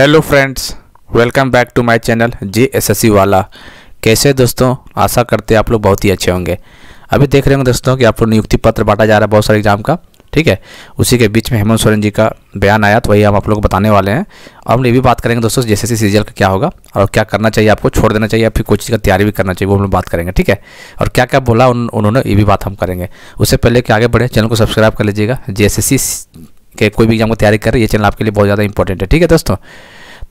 hello friends welcome back to my channel G S S C वाला कैसे दोस्तों आशा करते हैं आप लोग बहुत ही अच्छे होंगे अभी देख रहे होंगे दोस्तों कि आप लोग नियुक्ति पत्र बांटा जा रहा है बहुत सारे एग्जाम का ठीक है उसी के बीच में हेमंत सोरेन जी का बयान आया तो वही हम आप लोग बताने वाले हैं और हम ये भी बात करेंगे दोस्तों जैसे सी सीजल का क्या होगा और क्या करना चाहिए आपको छोड़ देना चाहिए या फिर कोई चीज़ का तैयारी भी करना चाहिए वो हम लोग बात करेंगे ठीक है और क्या क्या बोला उन, उन्होंने ये भी बात हम करेंगे उससे पहले कि आगे बढ़े चैनल को सब्सक्राइब कर लीजिएगा जे कि कोई भी एग्जाम की तैयारी कर रही है चैनल आपके लिए बहुत ज़्यादा इंपॉर्टेंट है ठीक है दोस्तों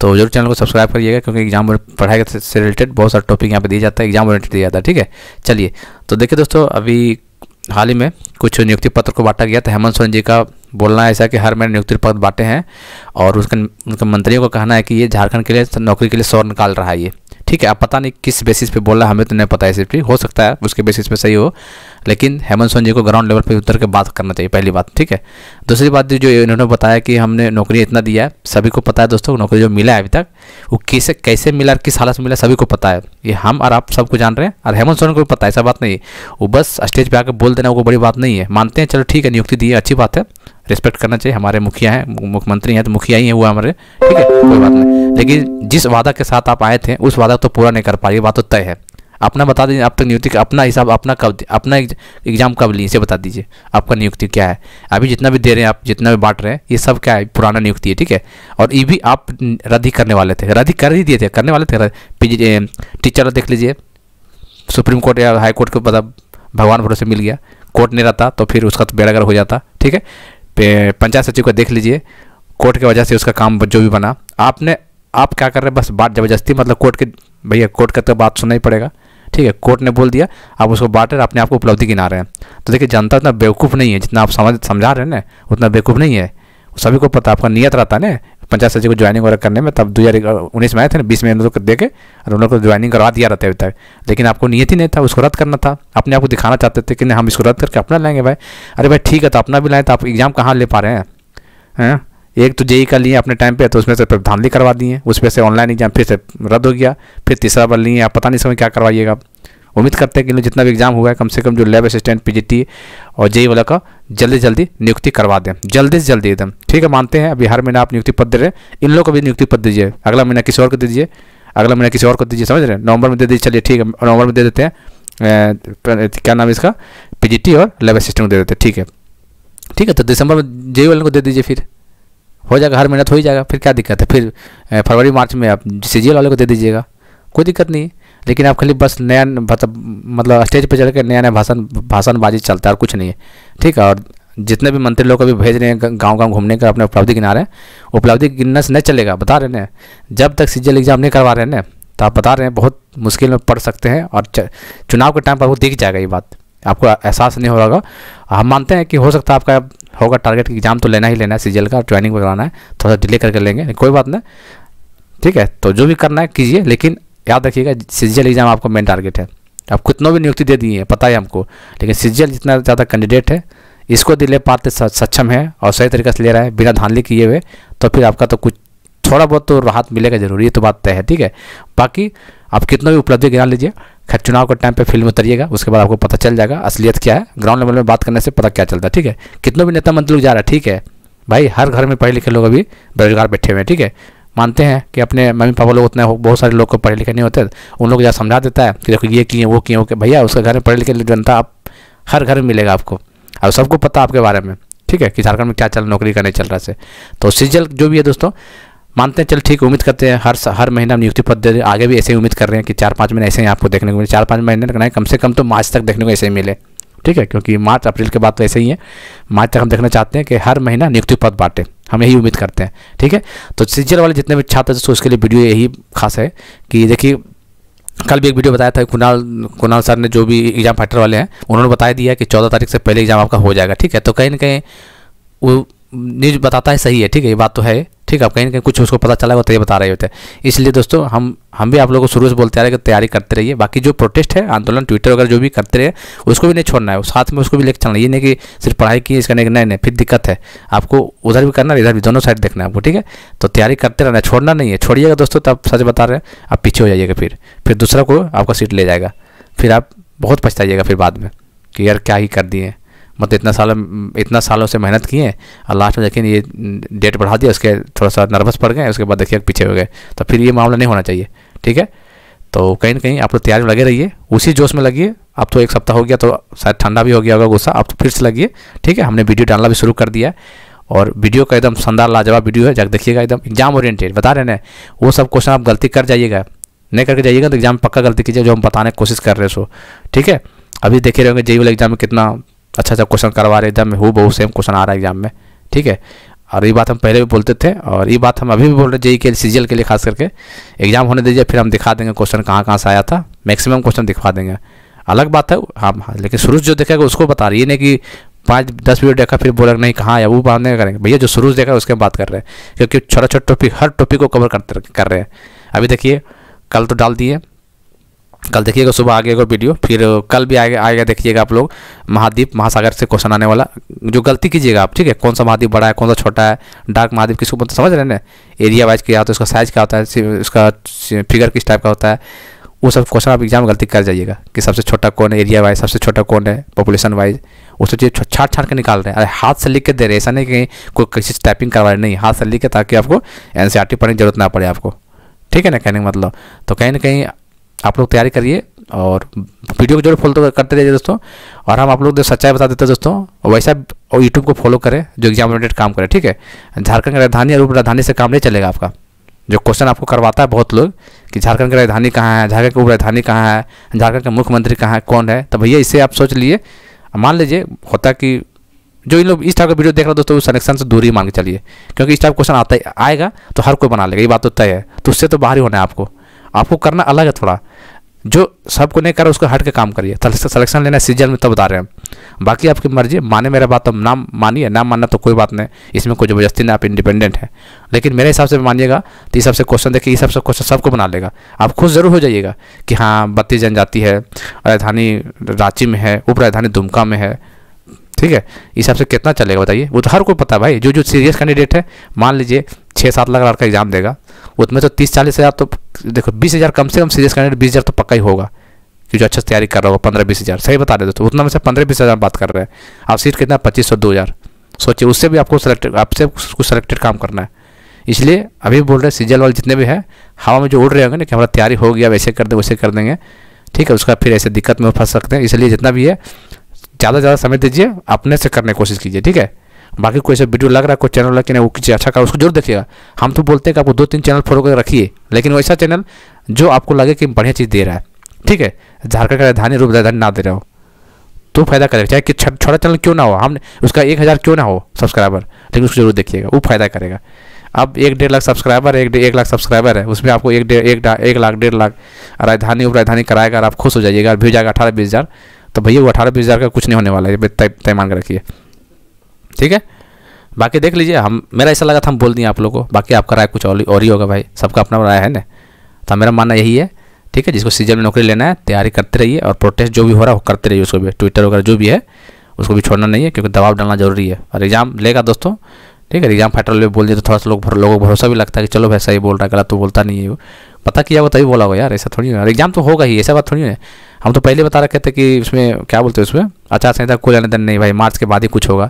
तो जरूर चैनल को सब्सक्राइब करिएगा क्योंकि एग्जाम पढ़ाई से रिलेटेड बहुत सारा टॉपिक यहाँ पर दिया जाता है एग्जाम रिलेटेड दिया जाता है ठीक है चलिए तो देखिए दोस्तों अभी हाल ही में कुछ नियुक्ति पत्र को बांटा गया था हेमंत सोरेन जी का बोलना है ऐसा कि हर महीने नियुक्ति पत्र बांटे हैं और उसके उनके मंत्रियों का कहना है कि ये झारखंड के लिए नौकरी के लिए सौर निकाल रहा है ये ठीक है आप पता नहीं किस बेसिस पे बोल रहा है हमें तो नहीं पता है सिर्फ हो सकता है उसके बेसिस पे सही हो लेकिन हेमंत सोन जी को ग्राउंड लेवल पे उतर के बात करना चाहिए पहली बात ठीक है दूसरी बात जो इन्होंने बताया कि हमने नौकरी इतना दिया है सभी को पता है दोस्तों नौकरी जो मिला है अभी तक वो कैसे कैसे मिला किस हालत में मिला सभी को पता है ये हम और आप सबको जान रहे हैं और हेमंत सोन को पता है ऐसा बात नहीं वो बस स्टेज पर आकर बोल देना वो बड़ी बात नहीं है मानते हैं चलो ठीक है नियुक्ति दी है अच्छी बात है रिस्पेक्ट करना चाहिए हमारे मुखिया हैं मुख्यमंत्री हैं तो मुखिया ही हैं वो हमारे ठीक है कोई बात नहीं लेकिन जिस वादा के साथ आप आए थे उस वादा तो पूरा नहीं कर पा रही बात तो तय है अपना बता दीजिए आप तक तो नियुक्ति का अपना हिसाब अपना कब अपना एग्जाम कब लिए इसे बता दीजिए आपका नियुक्ति क्या है अभी जितना भी दे रहे हैं आप जितना भी बांट रहे हैं ये सब क्या है पुराना नियुक्ति है ठीक है और ये भी आप रद्दी करने वाले थे रद्दी कर ही दिए थे करने वाले थे टीचर देख लीजिए सुप्रीम कोर्ट या हाई कोर्ट को पता भगवान भरोसे मिल गया कोर्ट नहीं रहता तो फिर उसका तो बेड़ागर हो जाता ठीक है पंचायत सचिव को देख लीजिए कोर्ट की वजह से उसका काम जो भी बना आपने आप क्या कर रहे हैं बस बात जबरदस्ती मतलब कोर्ट के भैया कोर्ट का तो बात सुनना ही पड़ेगा ठीक है कोर्ट ने बोल दिया आप उसको बांट रहे अपने आप को उपलब्धि गिना रहे हैं तो देखिए जनता उतना बेवकूफ़ नहीं है जितना आप समझ समझा रहे हैं ना उतना बेवकूफ़ नहीं है सभी को पता आपका नियत रहता है ना पंचायत सचिव को ज्वाइनिंग वगैरह करने में तब दो हज़ार उन्नीस में आए थे ना बीस में उन लोग को दे के और उन लोग को ज्वाइनिंग करवा दिया रहता है लेकिन आपको नियत ही नहीं था उसको रद्द करना था अपने आप को दिखाना चाहते थे कि नहीं हम इसको रद्द करके अपना लाएंगे भाई अरे भाई ठीक है तो अपना भी लाएँ तो आप एग्ज़ाम कहाँ ले पा रहे हैं एक तो जेई का लिए अपने टाइम पे तो उसमें से प्रधानली करवा दिए उस पर से ऑनलाइन एग्जाम फिर से रद्द हो गया फिर तीसरा बार लिए आप पता नहीं समय क्या करवाइएगा उम्मीद करते हैं कि जितना भी एग्जाम हुआ है कम से कम जो लैब असिस्टेंट पी और जेई वाला का जल्दी से जल्दी नियुक्ति करवा दें जल्दी से जल्दी एकदम ठीक है मानते हैं अभी हर महीना आप नियुक्ति पद दे रहे हैं इन लोग को भी नियुक्ति पद दीजिए अगला महीना किसी और को दीजिए अगला महीना किसी और को दीजिए समझ रहे हैं नवंबर में दे दीजिए चलिए ठीक है नवंबर में दे देते हैं क्या नाम है इसका पी और लैब असिस्टेंट दे देते हैं ठीक है ठीक है तो दिसंबर में जेई वाले को दे दीजिए फिर हो जाएगा हर महीना तो हो ही जाएगा फिर क्या दिक्कत है फिर फरवरी मार्च में आप सी वाले को दे दीजिएगा कोई दिक्कत नहीं है लेकिन आप खाली बस नया मतलब, मतलब स्टेज पर चढ़ कर नया नया भाषण भाषणबाजी चलता है और कुछ नहीं है ठीक है और जितने भी मंत्री लोग अभी भेज रहे हैं गांव गांव घूमने का अपने उपलब्धि गिना रहे हैं उपलब्धि गिनना से नहीं चलेगा बता रहे हैं जब तक सीजल एग्जाम नहीं करवा रहे हैं तो आप बता रहे हैं बहुत मुश्किल में पढ़ सकते हैं और चुनाव के टाइम पर वो दिख जाएगा ये बात आपको एहसास नहीं हो होगा हम मानते हैं कि हो सकता है आपका होगा टारगेट एग्ज़ाम तो लेना ही लेना है सीजल का ट्रेनिंग वगैरह है थोड़ा सा डिले करके लेंगे कोई बात नहीं ठीक है तो जो भी करना है कीजिए लेकिन याद रखिएगा सीजियल एग्ज़ाम आपका मेन टारगेट है आप कितनों भी नियुक्ति दे दिए हैं पता है हमको लेकिन सीजियल जितना ज़्यादा कैंडिडेट है इसको दिले पाते सक्षम है और सही तरीके से ले रहा है बिना धानली किए हुए तो फिर आपका तो कुछ थोड़ा बहुत तो राहत मिलेगा जरूरी तो बात तय है ठीक है बाकी आप कितना भी उपलब्धि गिना लीजिए खैर चुनाव के टाइम पे फिल्म में उतरिएगा उसके बाद आपको पता चल जाएगा असलियत क्या है ग्राउंड लेवल में बात करने से पता क्या चलता है ठीक है कितनों भी नेता मंत्री जा रहा है ठीक है भाई हर घर में पढ़े लिखे लोग अभी बेरोजगार बैठे हुए हैं ठीक है मानते हैं कि अपने मम्मी पापा लोग उतने बहुत सारे लोग को पढ़े लिखे नहीं होते उन लोग जहाँ समझा देता है कि देखो ये किए वो किए ओके भैया उसके घर में पढ़े लिखे जनता आप हर घर में मिलेगा आपको और सबको पता आपके बारे में ठीक है कि झारखंड में क्या चल नौकरी का नहीं चल रहा से तो सीजल जो भी है दोस्तों मानते हैं चल ठीक उम्मीद करते हैं हर हर महीना नियुक्ति पद दे आगे भी ऐसे ही उम्मीद कर रहे हैं कि चार पाँच महीने ऐसे ही आपको देखने को मिले चार पाँच महीने नहीं कम से कम तो मार्च तक देखने को ऐसे ही मिले ठीक है क्योंकि मार्च अप्रैल के बाद तो ऐसे ही है मार्च तक हम देखना चाहते हैं कि हर महीना नियुक्ति पद बांटें हम यही उम्मीद करते हैं ठीक है तो सीजर वाले जितने भी छात्र दोस्तों उसके लिए वीडियो यही खास है कि देखिए कल भी एक वीडियो बताया था कुणाल कुणाल सर ने जो भी एग्ज़ाम फाइटर वाले हैं उन्होंने बताया दिया कि चौदह तारीख से पहले एग्ज़ाम आपका हो जाएगा ठीक है तो कहीं ना कहीं वो न्यूज़ बताता है सही है ठीक है ये बात तो है ठीक है आप कहीं ना कहीं कुछ उसको पता चला होगा तो ये बता रहे होते हैं इसलिए दोस्तों हम हम भी आप लोगों को शुरू से बोलते आ रहे हैं कि तैयारी करते रहिए बाकी जो प्रोटेस्ट है आंदोलन ट्विटर वगैरह जो भी करते रहे उसको भी नहीं छोड़ना है साथ में उसको भी लेकर चलना ये नहीं कि सिर्फ पढ़ाई की इसका नहीं नहीं फिर दिक्कत है आपको उधर भी करना इधर भी दोनों साइड देखना है आपको ठीक है तो तैयारी करते रहना छोड़ना नहीं है छोड़िएगा दोस्तों तब सच बता रहे हैं आप पीछे हो जाइएगा फिर फिर दूसरा को आपका सीट ले जाएगा फिर आप बहुत पछताइएगा फिर बाद में कि यार क्या ही कर दिए मतलब इतना साल इतना सालों से मेहनत किए और लास्ट में देखिए ये डेट बढ़ा दिया उसके थोड़ा सा नर्वस पड़ गए उसके बाद देखिए पीछे हो गए तो फिर ये मामला नहीं होना चाहिए ठीक है तो कहीं ना कहीं आप लोग तैयारी में लगे रहिए उसी जोश में लगिए अब तो एक सप्ताह हो गया तो शायद ठंडा भी हो गया होगा गुस्सा अब तो फिर से लगिए ठीक है हमने वीडियो डालना भी शुरू कर दिया और वीडियो का एकदम शानदार लाजवाब वीडियो है जाकर देखिएगा एकदम एग्जाम ओरिएंटेड बता रहे ना वो सब क्वेश्चन आप गलती कर जाइएगा नहीं करके जाइएगा तो एग्जाम पक्का गलती कीजिए जो हम बताने की कोशिश कर रहे हैं सो ठीक है अभी देखे रहेंगे जेई वाले एग्जाम में कितना अच्छा अच्छा क्वेश्चन करवा रहे एग्जाम में हु बहुत सेम क्वेश्चन आ रहा है एग्जाम में ठीक है और ये बात हम पहले भी बोलते थे और ये बात हम अभी भी बोल रहे जेई के सी के लिए खास करके एग्जाम होने दीजिए फिर हम दिखा देंगे क्वेश्चन कहाँ कहाँ से आया था मैक्सिमम क्वेश्चन दिखा देंगे अलग बात है हम हाँ, लेकिन शुरू जो देखेगा उसको बता रही है नहीं कि पाँच दस वीडियो देखा फिर बोला नहीं कहाँ आया वो बात नहीं करेंगे भैया जो शुरू देखा उसके बात कर रहे हैं क्योंकि छोटा छोटा टॉपिक हर टॉपिक को कवर कर रहे हैं अभी देखिए कल तो डाल दिए कल देखिएगा सुबह आगे एक और वीडियो फिर कल भी आएगा आएगा देखिएगा आप लोग महाद्वीप महासागर से क्वेश्चन आने वाला जो गलती कीजिएगा आप ठीक है कौन सा महाद्वीप बड़ा है कौन सा छोटा है डार्क महाद्वीप किसको मतलब समझ रहे हैं ना एरिया वाइज क्या होता है उसका साइज क्या होता है उसका फिगर किस टाइप का होता है वो सब क्वेश्चन आप एग्जाम गलती कर जाइएगा कि सबसे छोटा कौन है एरिया वाइज सबसे छोटा कौन है पॉपुलेशन वाइज वो सब चीज़ छाट छाट के निकाल रहे हैं अरे हाथ से लिख के दे रहे ऐसा नहीं कि कोई किसी टाइपिंग करवा रहे नहीं हाथ से लिख के ताकि आपको एन सी आर टी पढ़ने की जरूरत ना पड़े आपको ठीक है ना कहने का मतलब तो कहीं ना कहीं आप लोग तैयारी करिए और वीडियो को जरूर फॉलो तो करते रहिए दोस्तों और हम आप लोग सच्चाई बता देते हैं दोस्तों वैसा और यूट्यूब को फॉलो करें जो एग्जाम रिलेटेड काम करें ठीक है झारखंड की राजधानी और उपराजधानी से काम नहीं चलेगा आपका जो क्वेश्चन आपको करवाता है बहुत लोग कि झारखंड की राजधानी कहाँ है झारखंड की उपराजधानी कहाँ है झारखंड के मुख्यमंत्री कहाँ है कौन है तो भैया इसे आप सोच लिए मान लीजिए होता कि जो इन लोग इस टाइप का वीडियो देख रहे हो दोस्तों उस सलेक्शन से दूरी मान के चलिए क्योंकि इस टाइप क्वेश्चन आता आएगा तो हर कोई बना लेगा ये बात तो तय है तो उससे तो बाहर ही होना है आपको आपको करना अलग है थोड़ा जो सबको नहीं कर उसको हट के काम करिए सिलेक्शन लेना सीजन में तब बता रहे हैं बाकी आपकी मर्जी माने मेरा बात तो ना मानिए ना मानना तो कोई बात नहीं इसमें कोई जबरदस्ती नहीं आप इंडिपेंडेंट हैं लेकिन मेरे हिसाब से मानिएगा तो इस सबसे क्वेश्चन देखिए इस सबसे क्वेश्चन सबको बना लेगा आप खुश ज़रूर हो जाइएगा कि हाँ बत्तीस जनजाति है राजधानी रांची में है उप राजधानी दुमका में है ठीक है इस हिसाब से कितना चलेगा बताइए वो तो हर कोई पता है भाई जो जो सीरियस कैंडिडेट है मान लीजिए छः सात लाख लड़का एग्ज़ाम देगा उसमें तो तीस चालीस हज़ार तो देखो बीस हज़ार कम से कम सीरियस कैंडिडेट बीस हज़ार तो पक्का ही होगा कि जो अच्छा से तैयारी कर रहा होगा पंद्रह बीस हज़ार सही बता रहे दोस्तों उतना में से पंद्रह बीस हज़ार बात कर रहे हैं आप सीट कितना पच्चीस सौ दो हज़ार सोचिए उससे भी आपको सेलेक्टेड आपसे कुछ सेलेक्टेड काम करना है इसलिए अभी बोल रहे सीजल वाले जितने भी हैं हवा में जो उड़ रहे होंगे ना कि हमारा तैयारी हो गया वैसे कर दें वैसे कर देंगे ठीक है उसका फिर ऐसे दिक्कत में फंस सकते हैं इसलिए जितना भी है ज़्यादा से ज़्यादा समय दीजिए अपने से करने की कोशिश कीजिए ठीक है बाकी कोई ऐसा वीडियो लग रहा है कोई चैनल लग ना वो किसी अच्छा का उसको जरूर देखिएगा हम तो बोलते हैं कि आपको दो तीन चैनल फॉलो कर रखिए लेकिन वैसा चैनल जो आपको लगे कि बढ़िया चीज़ दे रहा है ठीक है झारखंड का राजधानी रूप राजधानी ना दे रहा हो तो फायदा करेगा चाहे कि छोटा चैनल क्यों ना हो हमने उसका एक हज़ार क्यों ना हो सब्सक्राइबर लेकिन उसको जरूर देखिएगा वो फायदा करेगा अब एक डेढ़ लाख सब्सक्राइबर एक एक लाख सब्सक्राइबर है उसमें आपको एक डेढ़ एक, एक लाख डेढ़ लाख राजधानी उप राजधानी कराएगा और आप खुश हो जाइएगा भेजाएगा जाएगा अठारह बीस हज़ार तो भैया वो अठारह बीस हज़ार का कुछ नहीं होने वाला है तय मान के रखिए ठीक है बाकी देख लीजिए हम मेरा ऐसा लगा था हम बोल दिए आप लोग को बाकी आपका राय कुछ और और ही होगा भाई सबका अपना राय है ना तो मेरा मानना यही है ठीक है जिसको सीजन में नौकरी लेना है तैयारी करते रहिए और प्रोटेस्ट जो भी हो रहा है वो करते रहिए उसको भी ट्विटर वगैरह जो भी है उसको भी छोड़ना नहीं है क्योंकि दबाव डालना जरूरी है और एग्जाम लेगा दोस्तों ठीक है एग्जाम फाइटर में बोल दिए तो थोड़ा सा लोग भर, लोगों को भरोसा भी लगता है कि चलो भाई सही बोल रहा है गलत तो बोलता नहीं है वो पता किया वो तभी बोला होगा यार ऐसा थोड़ी है एग्जाम तो होगा ही ऐसा बात थोड़ी है हम तो पहले बता रखे थे कि उसमें क्या बोलते हैं उसमें आचार संहिता कोई लेने देने नहीं भाई मार्च के बाद ही कुछ होगा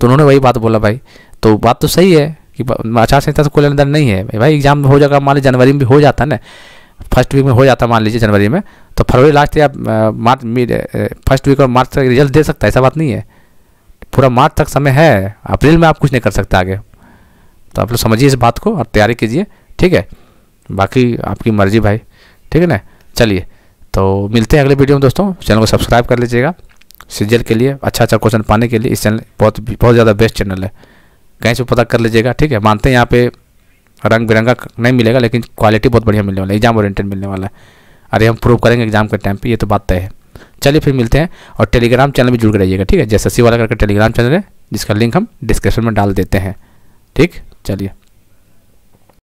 तो उन्होंने वही बात बोला भाई तो बात तो सही है कि आचार संहिता से तो कोई अंदर नहीं है भाई एग्जाम हो जाएगा मान लीजिए जनवरी में भी हो जाता है ना फर्स्ट वीक में हो जाता मान लीजिए जनवरी में तो फरवरी लास्ट या मार्च फर्स्ट वीक और मार्च तक रिजल्ट दे सकता है ऐसा बात नहीं है पूरा मार्च तक समय है अप्रैल में आप कुछ नहीं कर सकते आगे तो आप लोग समझिए इस बात को और तैयारी कीजिए ठीक है बाकी आपकी मर्जी भाई ठीक है ना चलिए तो मिलते हैं अगले वीडियो में दोस्तों चैनल को सब्सक्राइब कर लीजिएगा सीजल के लिए अच्छा अच्छा क्वेश्चन पाने के लिए इस चैनल बहुत बहुत ज़्यादा बेस्ट चैनल है कहीं से पता कर लीजिएगा ठीक है मानते हैं यहाँ पे रंग बिरंगा नहीं मिलेगा लेकिन क्वालिटी बहुत बढ़िया मिलने वाला है एग्जाम ओरिएंटेड मिलने वाला है अरे हम प्रूव करेंगे एग्जाम के टाइम पर ये तो बात तय है चलिए फिर मिलते हैं और टेलीग्राम चैनल भी जुड़ के रहिएगा ठीक है जैसे सी वाला करके टेलीग्राम चैनल है जिसका लिंक हम डिस्क्रिप्शन में डाल देते हैं ठीक चलिए